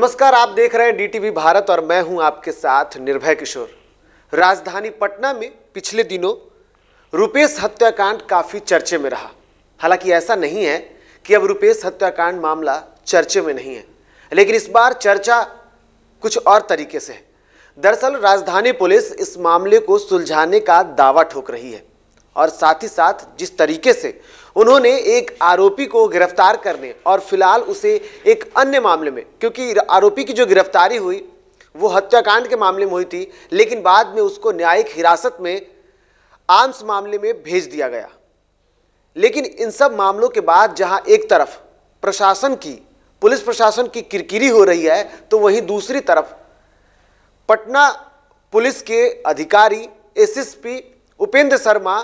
नमस्कार आप देख रहे हैं डीटीवी भारत और मैं हूं आपके साथ निर्भय किशोर राजधानी पटना में पिछले दिनों रुपेश हत्याकांड काफ़ी चर्चे में रहा हालांकि ऐसा नहीं है कि अब रुपेश हत्याकांड मामला चर्चे में नहीं है लेकिन इस बार चर्चा कुछ और तरीके से है दरअसल राजधानी पुलिस इस मामले को सुलझाने का दावा ठोक रही है और साथ ही साथ जिस तरीके से उन्होंने एक आरोपी को गिरफ्तार करने और फिलहाल उसे एक अन्य मामले में क्योंकि आरोपी की जो गिरफ्तारी हुई वो हत्याकांड के मामले में हुई थी लेकिन बाद में उसको न्यायिक हिरासत में आर्म्स मामले में भेज दिया गया लेकिन इन सब मामलों के बाद जहां एक तरफ प्रशासन की पुलिस प्रशासन की किरकिरी हो रही है तो वहीं दूसरी तरफ पटना पुलिस के अधिकारी एसएसपी उपेंद्र शर्मा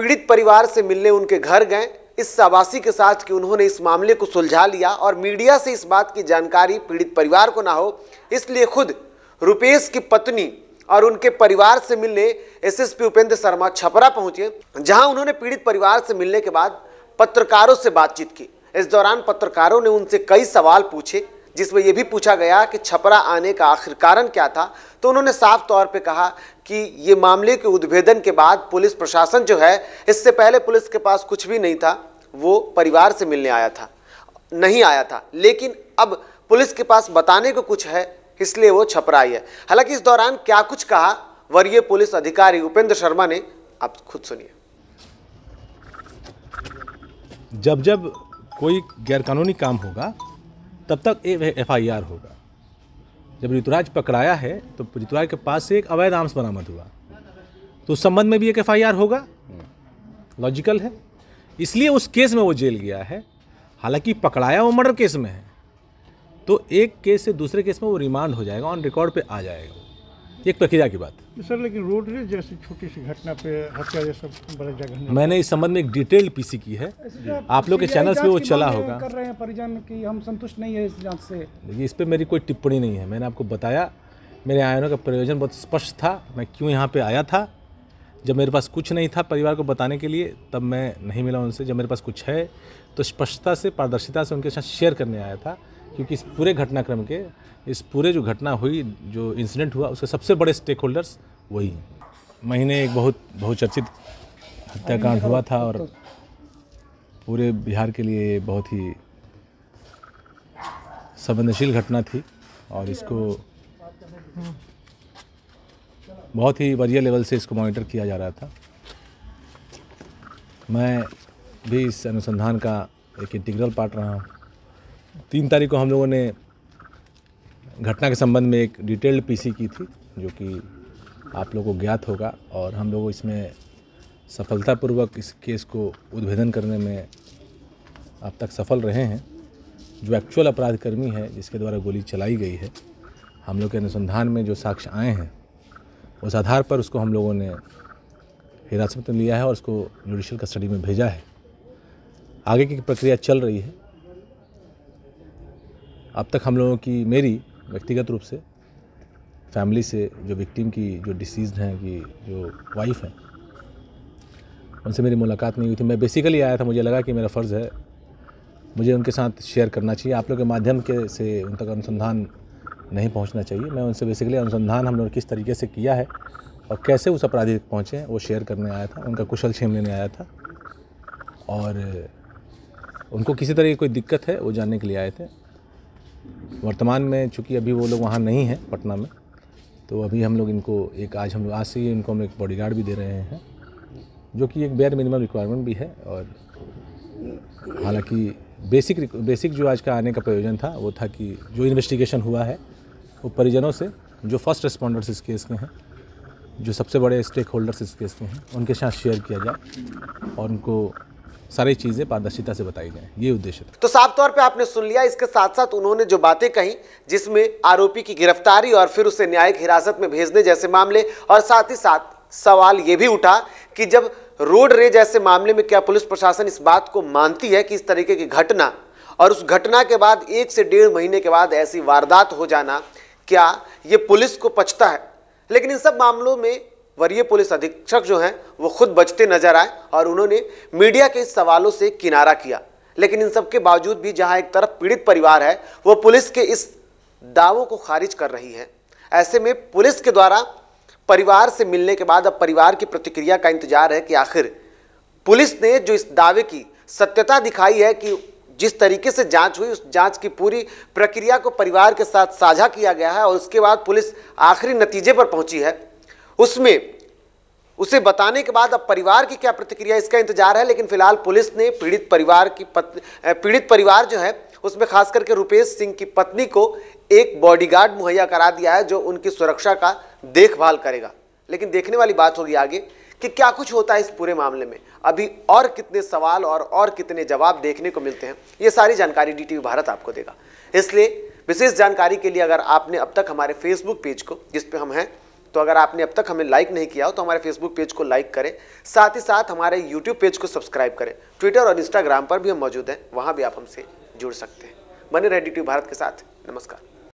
पीड़ित परिवार से मिलने उनके घर गए इस आवासी के साथ कि उन्होंने इस मामले को सुलझा लिया और मीडिया से इस बात की जानकारी पीड़ित परिवार को ना हो इसलिए खुद रुपेश की पत्नी और उनके परिवार से मिलने एसएसपी उपेंद्र शर्मा छपरा पहुंचे जहां उन्होंने पीड़ित परिवार से मिलने के बाद पत्रकारों से बातचीत की इस दौरान पत्रकारों ने उनसे कई सवाल पूछे जिसमें यह भी पूछा गया कि छपरा आने का आखिर कारण क्या था तो उन्होंने साफ तौर पे कहा कि ये मामले के उद्भेदन के बाद पुलिस प्रशासन जो है इससे पहले पुलिस के पास कुछ भी नहीं था वो परिवार से मिलने आया था नहीं आया था लेकिन अब पुलिस के पास बताने को कुछ है इसलिए वो छपरा आई है हालांकि इस दौरान क्या कुछ कहा वरीय पुलिस अधिकारी उपेंद्र शर्मा ने आप खुद सुनिए जब जब कोई गैरकानूनी काम होगा तब तक एफ आई आर होगा जब ऋतुराज पकड़ाया है तो ऋतुराज के पास से एक अवैध आर्म्स बरामद हुआ तो उस संबंध में भी एक एफ आई आर होगा लॉजिकल है इसलिए उस केस में वो जेल गया है हालांकि पकड़ाया वो मर्डर केस में है तो एक केस से दूसरे केस में वो रिमांड हो जाएगा ऑन रिकॉर्ड पे आ जाएगा एक प्रक्रिया की बात है सर लेकिन रोड जैसी छोटी सी घटना पे हत्या जैसा जगह मैंने इस संबंध में एक डिटेल पीसी की है आप लोग के चैनल पे वो चला होगा कर रहे हैं परिजन की हम संतुष्ट नहीं है इस जांच से देखिए इस पर मेरी कोई टिप्पणी नहीं है मैंने आपको बताया मेरे आयनों का प्रयोजन बहुत स्पष्ट था मैं क्यों यहाँ पर आया था जब मेरे पास कुछ नहीं था परिवार को बताने के लिए तब मैं नहीं मिला उनसे जब मेरे पास कुछ है तो स्पष्टता से पारदर्शिता से उनके साथ शेयर करने आया था क्योंकि इस पूरे घटनाक्रम के इस पूरे जो घटना हुई जो इंसिडेंट हुआ उसके सबसे बड़े स्टेक होल्डर्स वही महीने एक बहुत बहुत चर्चित हत्याकांड हुआ था और पूरे बिहार के लिए बहुत ही संवेदनशील घटना थी और इसको बहुत ही बढ़िया लेवल से इसको मॉनिटर किया जा रहा था मैं भी इस अनुसंधान का एक इंटीग्रल पार्ट रहा हूँ तीन तारीख को हम लोगों ने घटना के संबंध में एक डिटेल्ड पीसी की थी जो कि आप लोगों को ज्ञात होगा और हम लोग इसमें सफलतापूर्वक इस केस को उद्भेदन करने में अब तक सफल रहे हैं जो एक्चुअल अपराधकर्मी है जिसके द्वारा गोली चलाई गई है हम लोग के अनुसंधान में जो साक्ष्य आए हैं उस आधार पर उसको हम लोगों ने हिरासत में लिया है और उसको जुडिशल कस्टडी में भेजा है आगे की प्रक्रिया चल रही है अब तक हम लोगों की मेरी व्यक्तिगत रूप से फैमिली से जो विक्टिम की जो डिसीज हैं कि जो वाइफ हैं उनसे मेरी मुलाकात नहीं हुई थी मैं बेसिकली आया था मुझे लगा कि मेरा फ़र्ज़ है मुझे उनके साथ शेयर करना चाहिए आप लोग के माध्यम के से उन तक अनुसंधान नहीं पहुंचना चाहिए मैं उनसे बेसिकली अनुसंधान हम लोग किस तरीके से किया है और कैसे उस अपराधी तक पहुँचे वो शेयर करने आया था उनका कुशल छेम लेने आया था और उनको किसी तरह की कोई दिक्कत है वो जानने के लिए आए थे वर्तमान में चूँकि अभी वो लोग वहाँ नहीं हैं पटना में तो अभी हम लोग इनको एक आज हम लोग आज से ही इनको हम एक गार्ड भी दे रहे हैं जो कि एक बेयर मिनिमम रिक्वायरमेंट भी है और हालांकि बेसिक बेसिक जो आज का आने का प्रयोजन था वो था कि जो इन्वेस्टिगेशन हुआ है वो परिजनों से जो फर्स्ट रिस्पॉन्डर्स इस केस में हैं जो सबसे बड़े स्टेक होल्डर्स इस केस में हैं उनके साथ शेयर किया जाए और उनको सारी चीज़ें पारदर्शिता से बताई जाए ये उद्देश्य तो साफ तौर पे आपने सुन लिया इसके साथ साथ उन्होंने जो बातें कही जिसमें आरोपी की गिरफ्तारी और फिर उसे न्यायिक हिरासत में भेजने जैसे मामले और साथ ही साथ सवाल ये भी उठा कि जब रोड रेज ऐसे मामले में क्या पुलिस प्रशासन इस बात को मानती है कि इस तरीके की घटना और उस घटना के बाद एक से डेढ़ महीने के बाद ऐसी वारदात हो जाना क्या ये पुलिस को पछता है लेकिन इन सब मामलों में वरीय पुलिस अधीक्षक जो हैं वो खुद बचते नजर आए और उन्होंने मीडिया के सवालों से किनारा किया लेकिन इन सबके बावजूद भी जहां एक तरफ पीड़ित परिवार है वो पुलिस के इस दावों को खारिज कर रही है ऐसे में पुलिस के द्वारा परिवार से मिलने के बाद अब परिवार की प्रतिक्रिया का इंतजार है कि आखिर पुलिस ने जो इस दावे की सत्यता दिखाई है कि जिस तरीके से जांच हुई उस जांच की पूरी प्रक्रिया को परिवार के साथ साझा किया गया है और उसके बाद पुलिस आखिरी नतीजे पर पहुंची है उसमें उसे बताने के बाद अब परिवार की क्या प्रतिक्रिया इसका इंतजार है लेकिन फिलहाल पुलिस ने पीड़ित परिवार की पत्नी पीड़ित परिवार जो है उसमें खास करके रुपेश सिंह की पत्नी को एक बॉडीगार्ड मुहैया करा दिया है जो उनकी सुरक्षा का देखभाल करेगा लेकिन देखने वाली बात होगी आगे कि क्या कुछ होता है इस पूरे मामले में अभी और कितने सवाल और और कितने जवाब देखने को मिलते हैं ये सारी जानकारी डीटीवी भारत आपको देगा इसलिए विशेष जानकारी के लिए अगर आपने अब तक हमारे फेसबुक पेज को जिस पे हम हैं तो अगर आपने अब तक हमें लाइक नहीं किया हो तो हमारे फेसबुक पेज को लाइक करें साथ ही साथ हमारे यूट्यूब पेज को सब्सक्राइब करें ट्विटर और इंस्टाग्राम पर भी हम मौजूद हैं वहाँ भी आप हमसे जुड़ सकते हैं बने रेडी डी भारत के साथ नमस्कार